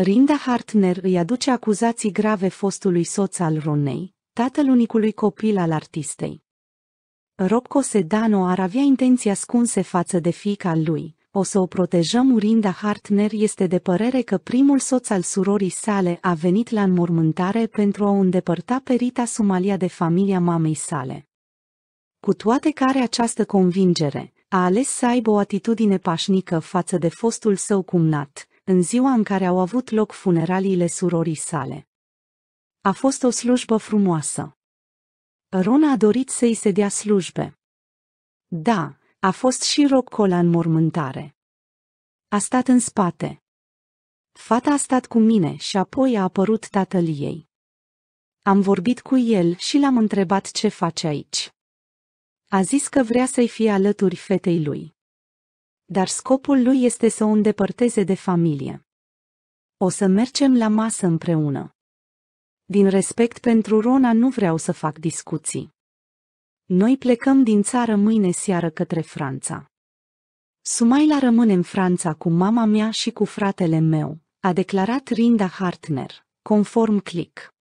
Rinda Hartner îi aduce acuzații grave fostului soț al Ronei, tatăl unicului copil al artistei. Robco Sedano ar avea intenții ascunse față de fiica lui, o să o protejăm Rinda Hartner este de părere că primul soț al surorii sale a venit la înmormântare pentru a o îndepărta pe Rita Sumalia de familia mamei sale. Cu toate care această convingere, a ales să aibă o atitudine pașnică față de fostul său cumnat, în ziua în care au avut loc funeraliile surorii sale. A fost o slujbă frumoasă. Rona a dorit să-i se dea slujbe. Da, a fost și rocola în mormântare. A stat în spate. Fata a stat cu mine și apoi a apărut tatăl ei. Am vorbit cu el și l-am întrebat ce face aici. A zis că vrea să-i fie alături fetei lui dar scopul lui este să o îndepărteze de familie. O să mergem la masă împreună. Din respect pentru Rona nu vreau să fac discuții. Noi plecăm din țară mâine seară către Franța. Sumaila rămâne în Franța cu mama mea și cu fratele meu, a declarat Rinda Hartner, conform Click.